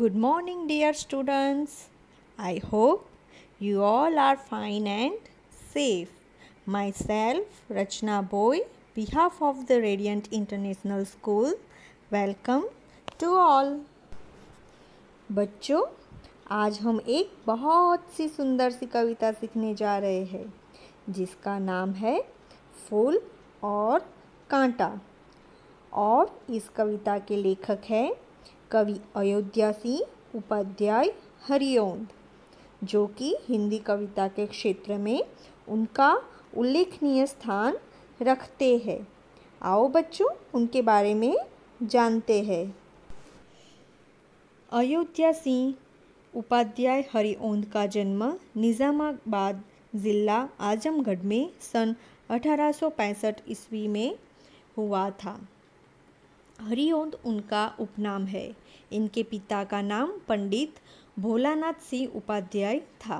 Good morning, dear students. I hope you all are fine and safe. Myself, Rachna Boy, behalf of the Radiant International School, welcome to all. बच्चों आज हम एक बहुत सी सुंदर सी कविता सीखने जा रहे हैं जिसका नाम है फूल और कांटा और इस कविता के लेखक हैं कवि अयोध्या सिंह उपाध्याय हरिओंद जो कि हिंदी कविता के क्षेत्र में उनका उल्लेखनीय स्थान रखते हैं आओ बच्चों उनके बारे में जानते हैं अयोध्या सिंह उपाध्याय हरिओंद का जन्म निज़ामाबाद ज़िला आजमगढ़ में सन 1865 ईस्वी में हुआ था हरिओंद उनका उपनाम है इनके पिता का नाम पंडित भोलानाथ सिंह उपाध्याय था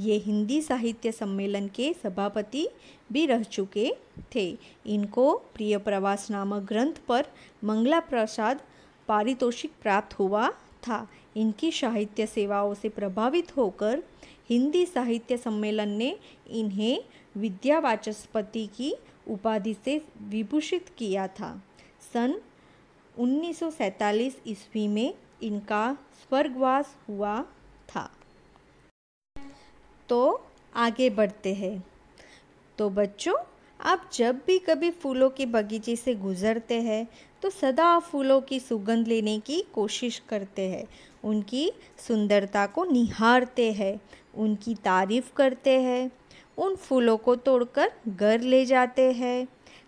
ये हिंदी साहित्य सम्मेलन के सभापति भी रह चुके थे इनको प्रिय प्रवास नामक ग्रंथ पर मंगला प्रसाद पारितोषिक प्राप्त हुआ था इनकी साहित्य सेवाओं से प्रभावित होकर हिंदी साहित्य सम्मेलन ने इन्हें विद्यावाचस्पति की उपाधि से विभूषित किया था सन 1947 ईस्वी में इनका स्वर्गवास हुआ था तो आगे बढ़ते हैं तो बच्चों आप जब भी कभी फूलों के बगीचे से गुज़रते हैं तो सदा फूलों की सुगंध लेने की कोशिश करते हैं उनकी सुंदरता को निहारते हैं उनकी तारीफ़ करते हैं उन फूलों को तोड़कर घर ले जाते हैं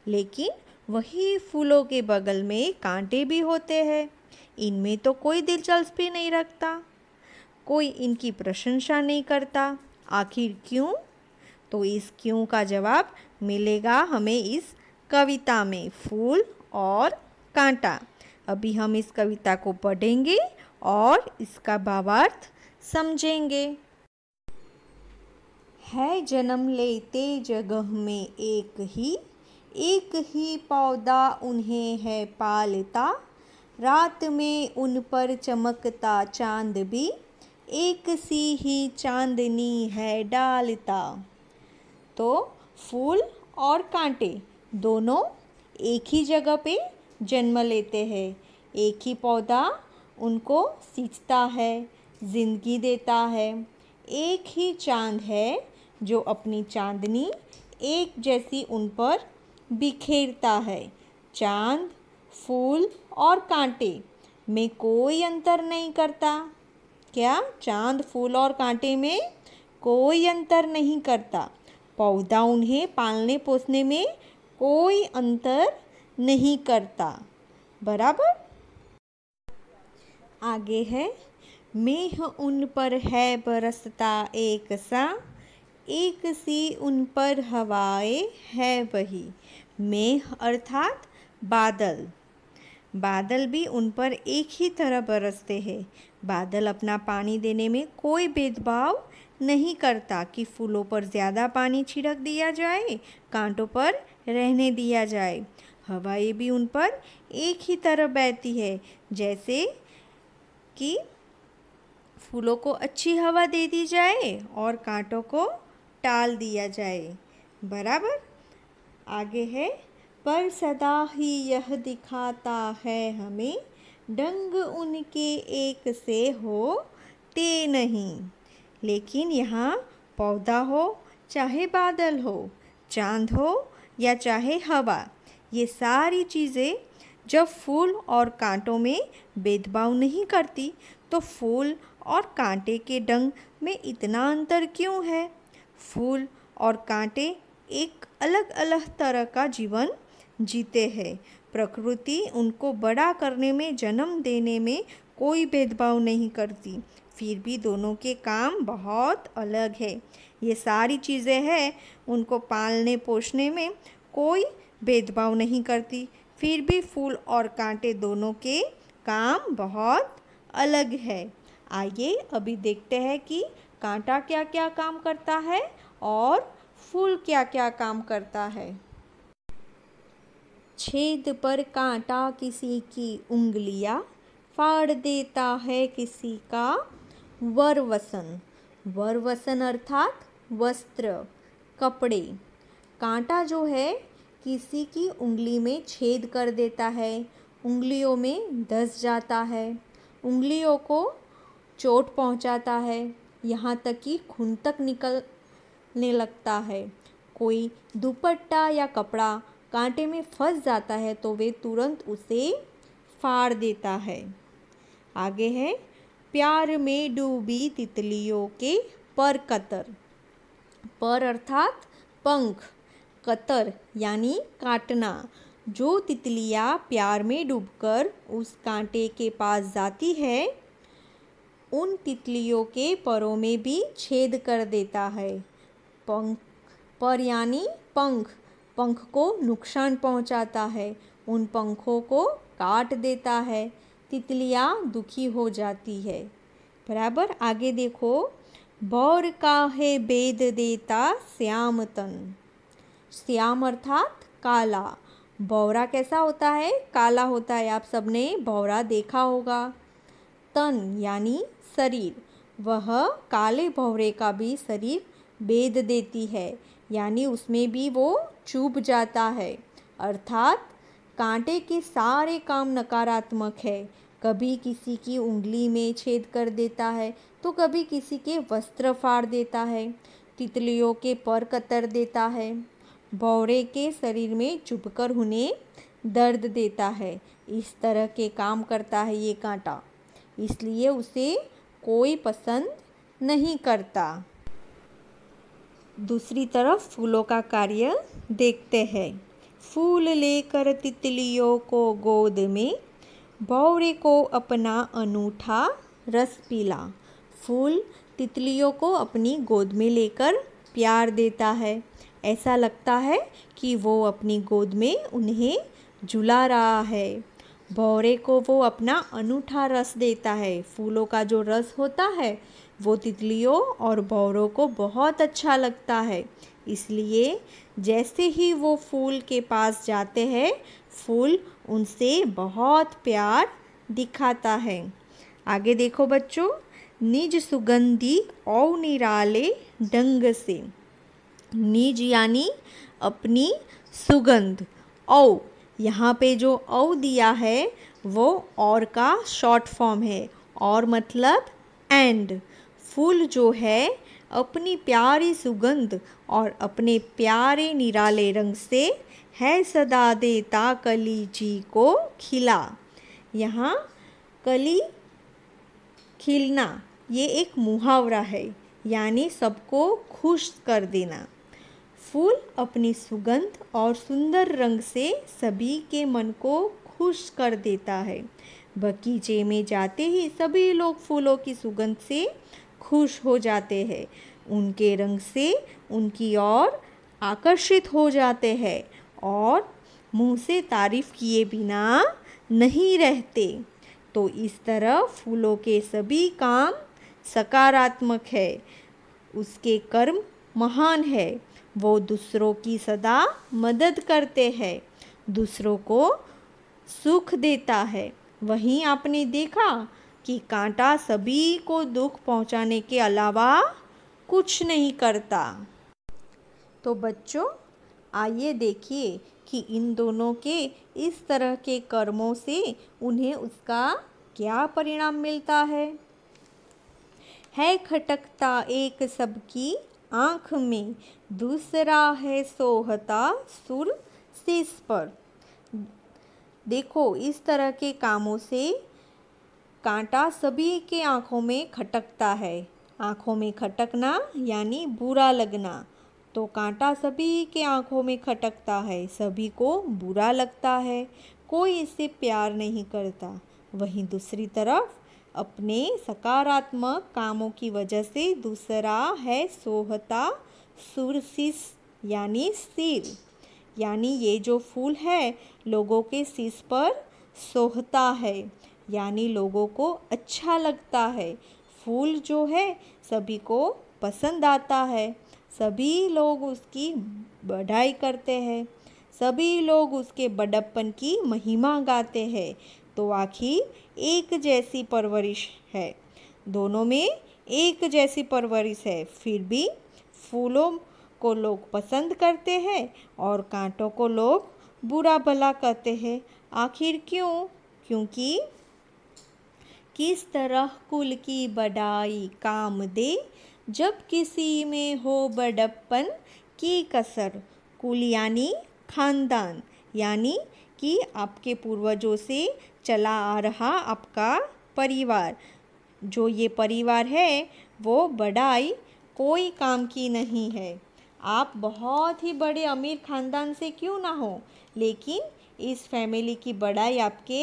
लेकिन वही फूलों के बगल में कांटे भी होते हैं इनमें तो कोई दिलचस्पी नहीं रखता कोई इनकी प्रशंसा नहीं करता आखिर क्यों तो इस क्यों का जवाब मिलेगा हमें इस कविता में फूल और कांटा अभी हम इस कविता को पढ़ेंगे और इसका भावार्थ समझेंगे है जन्म लेते जगह में एक ही एक ही पौधा उन्हें है पालता रात में उन पर चमकता चांद भी एक सी ही चांदनी है डालता तो फूल और कांटे दोनों एक ही जगह पे जन्म लेते हैं एक ही पौधा उनको सींचता है ज़िंदगी देता है एक ही चांद है जो अपनी चांदनी एक जैसी उन पर बिखेरता है चांद फूल और कांटे में कोई अंतर नहीं करता क्या चांद फूल और कांटे में कोई अंतर नहीं करता पौधा उन्हें पालने पोसने में कोई अंतर नहीं करता बराबर आगे है मेह उन पर है बरसता एक सा एक सी उन पर हवाएं है वही मेघ अर्थात बादल बादल भी उन पर एक ही तरह बरसते हैं बादल अपना पानी देने में कोई भेदभाव नहीं करता कि फूलों पर ज़्यादा पानी छिड़क दिया जाए कांटों पर रहने दिया जाए हवाएं भी उन पर एक ही तरह बहती है जैसे कि फूलों को अच्छी हवा दे दी जाए और कांटों को टाल दिया जाए बराबर आगे है पर सदा ही यह दिखाता है हमें डंग उनके एक से हो ते नहीं लेकिन यहाँ पौधा हो चाहे बादल हो चांद हो या चाहे हवा ये सारी चीज़ें जब फूल और कांटों में भेदभाव नहीं करती तो फूल और कांटे के डंग में इतना अंतर क्यों है फूल और कांटे एक अलग अलग तरह का जीवन जीते हैं प्रकृति उनको बड़ा करने में जन्म देने में कोई भेदभाव नहीं करती फिर भी दोनों के काम बहुत अलग है ये सारी चीज़ें हैं उनको पालने पोषने में कोई भेदभाव नहीं करती फिर भी फूल और कांटे दोनों के काम बहुत अलग है आइए अभी देखते हैं कि कांटा क्या क्या काम करता है और फूल क्या क्या काम करता है छेद पर कांटा किसी की उंगलियां फाड़ देता है किसी का वरवसन वरवसन अर्थात वस्त्र कपड़े कांटा जो है किसी की उंगली में छेद कर देता है उंगलियों में धस जाता है उंगलियों को चोट पहुंचाता है यहाँ तक कि खून तक निकलने लगता है कोई दुपट्टा या कपड़ा कांटे में फंस जाता है तो वे तुरंत उसे फाड़ देता है आगे है प्यार में डूबी तितलियों के पर कतर पर अर्थात पंख कतर यानी काटना जो तितलियाँ प्यार में डूबकर उस कांटे के पास जाती है उन तितलियों के परों में भी छेद कर देता है पंख पर यानी पंख पंख को नुकसान पहुंचाता है उन पंखों को काट देता है तितलियाँ दुखी हो जाती है बराबर आगे देखो बौर का है बेद देता श्याम तन श्याम अर्थात काला बौरा कैसा होता है काला होता है आप सबने बौरा देखा होगा तन यानी शरीर वह काले भौरे का भी शरीर बेद देती है यानी उसमें भी वो चुभ जाता है अर्थात कांटे के सारे काम नकारात्मक है कभी किसी की उंगली में छेद कर देता है तो कभी किसी के वस्त्र फाड़ देता है तितलियों के पर कतर देता है भौरे के शरीर में चुभकर उन्हें दर्द देता है इस तरह के काम करता है ये कांटा इसलिए उसे कोई पसंद नहीं करता दूसरी तरफ फूलों का कार्य देखते हैं फूल लेकर तितलियों को गोद में भौरे को अपना अनूठा रस पीला फूल तितलियों को अपनी गोद में लेकर प्यार देता है ऐसा लगता है कि वो अपनी गोद में उन्हें झुला रहा है भौरे को वो अपना अनूठा रस देता है फूलों का जो रस होता है वो तितलियों और भौरों को बहुत अच्छा लगता है इसलिए जैसे ही वो फूल के पास जाते हैं फूल उनसे बहुत प्यार दिखाता है आगे देखो बच्चों निज सुगंधी औ निराले ढंग से निज यानी अपनी सुगंध औ यहाँ पे जो औ दिया है वो और का शॉर्ट फॉर्म है और मतलब एंड फूल जो है अपनी प्यारी सुगंध और अपने प्यारे निराले रंग से है सदा देता कली जी को खिला यहाँ कली खिलना ये एक मुहावरा है यानी सबको खुश कर देना फूल अपनी सुगंध और सुंदर रंग से सभी के मन को खुश कर देता है बगीचे में जाते ही सभी लोग फूलों की सुगंध से खुश हो जाते हैं उनके रंग से उनकी ओर आकर्षित हो जाते हैं और मुंह से तारीफ किए बिना नहीं रहते तो इस तरह फूलों के सभी काम सकारात्मक है उसके कर्म महान है वो दूसरों की सदा मदद करते हैं दूसरों को सुख देता है वहीं आपने देखा कि कांटा सभी को दुख पहुंचाने के अलावा कुछ नहीं करता तो बच्चों आइए देखिए कि इन दोनों के इस तरह के कर्मों से उन्हें उसका क्या परिणाम मिलता है है खटकता एक सबकी आँख में दूसरा है सोहता सुर शीश पर देखो इस तरह के कामों से कांटा सभी के आँखों में खटकता है आँखों में खटकना यानी बुरा लगना तो कांटा सभी के आँखों में खटकता है सभी को बुरा लगता है कोई इससे प्यार नहीं करता वहीं दूसरी तरफ अपने सकारात्मक कामों की वजह से दूसरा है सोहता सुरसिस यानी सिर यानी ये जो फूल है लोगों के सिस पर सोहता है यानी लोगों को अच्छा लगता है फूल जो है सभी को पसंद आता है सभी लोग उसकी बढ़ाई करते हैं सभी लोग उसके बड़प्पन की महिमा गाते हैं तो आखिर एक जैसी परवरिश है दोनों में एक जैसी परवरिश है फिर भी फूलों को लोग पसंद करते हैं और कांटों को लोग बुरा भला कहते हैं आखिर क्यों क्योंकि किस तरह कुल की बड़ाई काम दे जब किसी में हो बड़प्पन की कसर कुल यानी खानदान यानी कि आपके पूर्वजों से चला आ रहा आपका परिवार जो ये परिवार है वो बड़ाई कोई काम की नहीं है आप बहुत ही बड़े अमीर खानदान से क्यों ना हो लेकिन इस फैमिली की बड़ाई आपके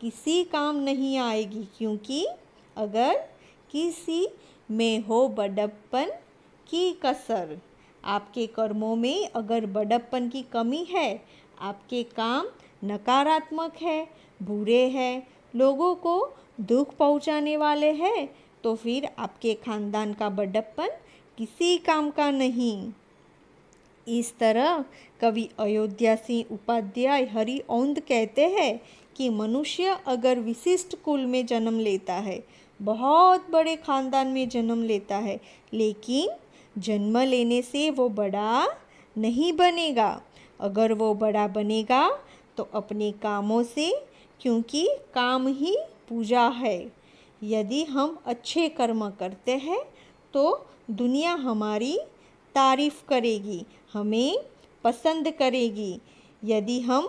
किसी काम नहीं आएगी क्योंकि अगर किसी में हो बड़प्पन की कसर आपके कर्मों में अगर बड़प्पन की कमी है आपके काम नकारात्मक है बुरे हैं लोगों को दुख पहुंचाने वाले हैं तो फिर आपके खानदान का बड़प्पन किसी काम का नहीं इस तरह कवि अयोध्या सिंह उपाध्याय हरि औंद कहते हैं कि मनुष्य अगर विशिष्ट कुल में जन्म लेता है बहुत बड़े खानदान में जन्म लेता है लेकिन जन्म लेने से वो बड़ा नहीं बनेगा अगर वो बड़ा बनेगा तो अपने कामों से क्योंकि काम ही पूजा है यदि हम अच्छे कर्म करते हैं तो दुनिया हमारी तारीफ़ करेगी हमें पसंद करेगी यदि हम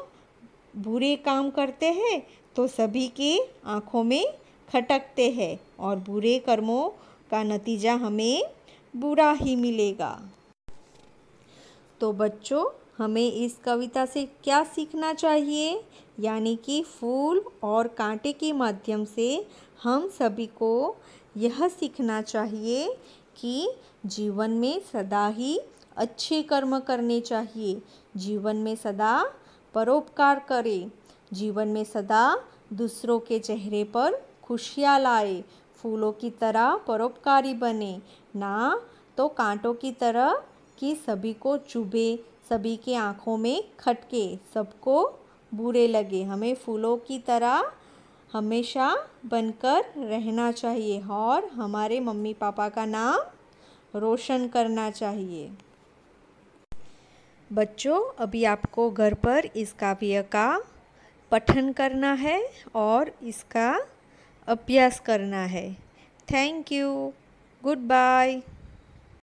बुरे काम करते हैं तो सभी के आँखों में खटकते हैं और बुरे कर्मों का नतीजा हमें बुरा ही मिलेगा तो बच्चों हमें इस कविता से क्या सीखना चाहिए यानी कि फूल और कांटे के माध्यम से हम सभी को यह सीखना चाहिए कि जीवन में सदा ही अच्छे कर्म करने चाहिए जीवन में सदा परोपकार करें जीवन में सदा दूसरों के चेहरे पर खुशियाँ लाए फूलों की तरह परोपकारी बने ना तो कांटों की तरह कि सभी को चुभे सभी की आँखों में खटके सबको बुरे लगे हमें फूलों की तरह हमेशा बनकर रहना चाहिए और हमारे मम्मी पापा का नाम रोशन करना चाहिए बच्चों अभी आपको घर पर इस काव्य का पठन करना है और इसका अभ्यास करना है थैंक यू गुड बाय